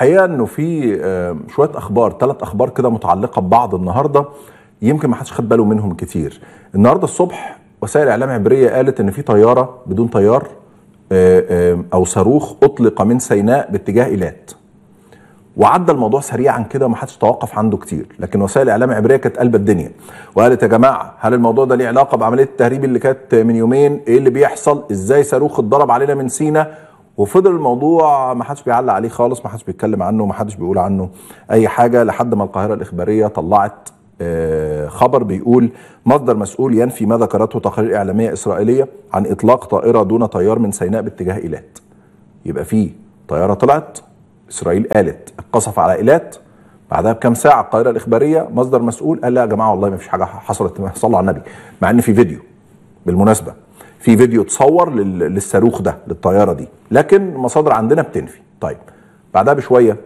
الحقيقه انه في آه، شويه اخبار ثلاث اخبار كده متعلقه ببعض النهارده يمكن ما حدش خد باله منهم كتير النهارده الصبح وسائل اعلام عبريه قالت ان في طياره بدون طيار آه، او صاروخ اطلق من سيناء باتجاه ايلات وعدى الموضوع سريعا كده ما حدش توقف عنده كتير لكن وسائل الاعلام العبريه كانت قلبه الدنيا وقالت يا جماعه هل الموضوع ده ليه علاقه بعمليه التهريب اللي كانت من يومين ايه اللي بيحصل ازاي صاروخ اتضرب علينا من سينا وفضل الموضوع ما حدش بيعلق عليه خالص ما حدش بيتكلم عنه ما حدش بيقول عنه اي حاجه لحد ما القاهره الاخباريه طلعت آه، خبر بيقول مصدر مسؤول ينفي ما ذكرته تقارير اعلاميه اسرائيليه عن اطلاق طائره دون طيار من سيناء باتجاه ايلات يبقى في طياره طلعت اسرائيل قالت اتقصف على ايلات بعدها بكام ساعه القاهره الاخباريه مصدر مسؤول قال لا يا جماعه والله ما فيش حاجه حصلت صلوا على النبي مع ان في فيديو بالمناسبه في فيديو اتصور للصاروخ ده للطياره دي لكن مصادر عندنا بتنفي طيب بعدها بشويه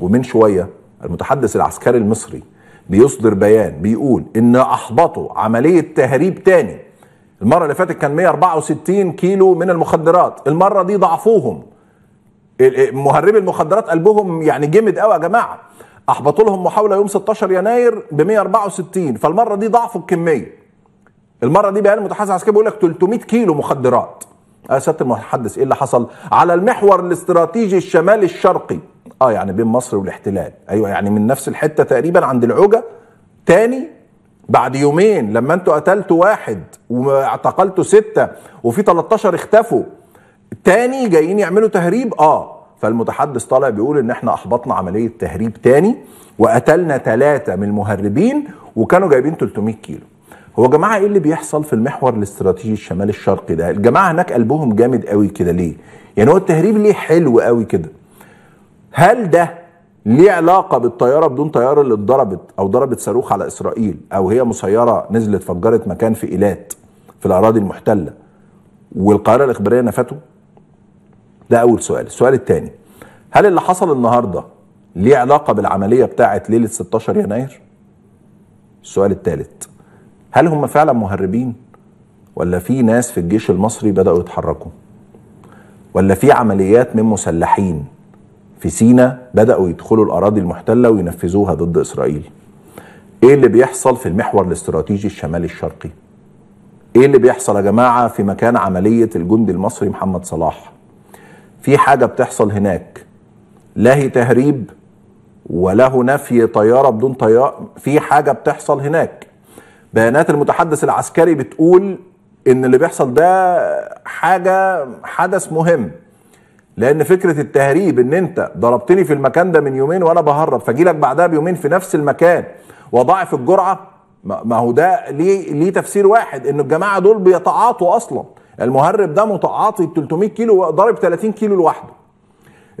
ومن شويه المتحدث العسكري المصري بيصدر بيان بيقول ان احبطوا عمليه تهريب تاني المره اللي فاتت كان 164 كيلو من المخدرات المره دي ضعفوهم مهربي المخدرات قلبهم يعني جمد قوي يا جماعه احبطوا لهم محاوله يوم 16 يناير ب 164 فالمره دي ضعفوا الكميه المره دي بيان المتحدث العسكري بيقول لك 300 كيلو مخدرات يا آه، سياده المتحدث ايه اللي حصل على المحور الاستراتيجي الشمالي الشرقي اه يعني بين مصر والاحتلال ايوه يعني من نفس الحته تقريبا عند العوجه تاني بعد يومين لما انتوا قتلتوا واحد واعتقلتوا ستة وفي 13 اختفوا تاني جايين يعملوا تهريب اه فالمتحدث طالع بيقول ان احنا احبطنا عملية تهريب تاني وقتلنا ثلاثة من المهربين وكانوا جايبين 300 كيلو هو يا جماعه ايه اللي بيحصل في المحور الاستراتيجي الشمال الشرقي ده الجماعه هناك قلبهم جامد قوي كده ليه يعني هو التهريب ليه حلو قوي كده هل ده ليه علاقة بالطيارة بدون طيارة اللي اتضربت أو ضربت صاروخ على إسرائيل أو هي مسيرة نزلت فجرت مكان في إيلات في الأراضي المحتلة والقاهرة الإخبارية نفته؟ ده أول سؤال، السؤال الثاني هل اللي حصل النهاردة ليه علاقة بالعملية بتاعة ليلة 16 يناير؟ السؤال الثالث هل هم فعلا مهربين ولا في ناس في الجيش المصري بدأوا يتحركوا ولا في عمليات من مسلحين في سينا بدأوا يدخلوا الأراضي المحتلة وينفذوها ضد إسرائيل إيه اللي بيحصل في المحور الاستراتيجي الشمالي الشرقي إيه اللي بيحصل يا جماعة في مكان عملية الجندي المصري محمد صلاح في حاجة بتحصل هناك لا هي تهريب وله نفي طيارة بدون طيارة في حاجة بتحصل هناك بيانات المتحدث العسكري بتقول ان اللي بيحصل ده حاجه حدث مهم لان فكره التهريب ان انت ضربتني في المكان ده من يومين وانا بهرب فاجي لك بعدها بيومين في نفس المكان واضاعف الجرعه ما هو ده ليه ليه تفسير واحد ان الجماعه دول بيتعاطوا اصلا المهرب ده متعاطي ب 300 كيلو ضارب 30 كيلو لوحده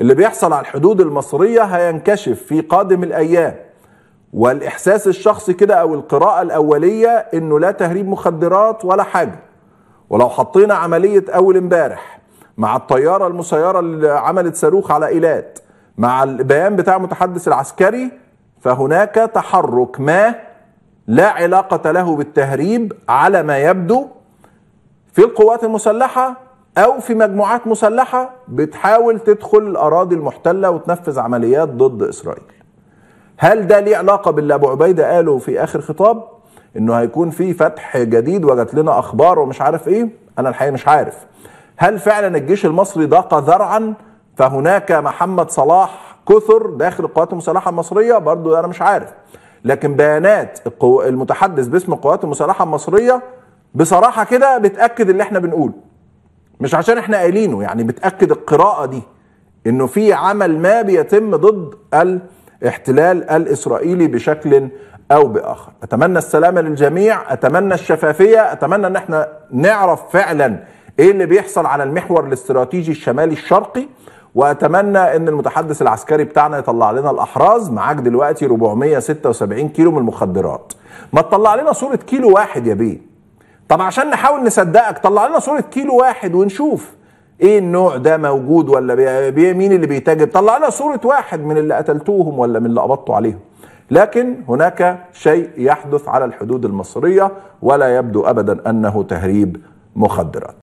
اللي بيحصل على الحدود المصريه هينكشف في قادم الايام والاحساس الشخصي كده او القراءه الاوليه انه لا تهريب مخدرات ولا حاجه ولو حطينا عمليه اول امبارح مع الطياره المسيره اللي عملت صاروخ على ايلات مع البيان بتاع المتحدث العسكري فهناك تحرك ما لا علاقه له بالتهريب على ما يبدو في القوات المسلحه او في مجموعات مسلحه بتحاول تدخل الاراضي المحتله وتنفذ عمليات ضد اسرائيل هل ده ليه علاقه باللي ابو عبيده قاله في اخر خطاب انه هيكون في فتح جديد وجات لنا اخبار ومش عارف ايه انا الحقيقه مش عارف هل فعلا الجيش المصري ضاق ذرعا فهناك محمد صلاح كثر داخل القوات المسلحه المصريه برضو انا مش عارف لكن بيانات المتحدث باسم القوات المسلحه المصريه بصراحه كده بتاكد اللي احنا بنقوله مش عشان احنا قايلينه يعني بتاكد القراءه دي انه في عمل ما بيتم ضد ال احتلال الاسرائيلي بشكل او باخر اتمنى السلامه للجميع اتمنى الشفافيه اتمنى ان احنا نعرف فعلا ايه اللي بيحصل على المحور الاستراتيجي الشمالي الشرقي واتمنى ان المتحدث العسكري بتاعنا يطلع لنا الاحراز معاك دلوقتي 476 كيلو من المخدرات ما تطلع لنا صوره كيلو واحد يا بيه طب عشان نحاول نصدقك طلع لنا صوره كيلو واحد ونشوف ايه النوع ده موجود ولا بي مين اللي بيتاجر طلع لنا صوره واحد من اللي قتلتوهم ولا من اللي قبضتوا عليهم لكن هناك شيء يحدث على الحدود المصريه ولا يبدو ابدا انه تهريب مخدرات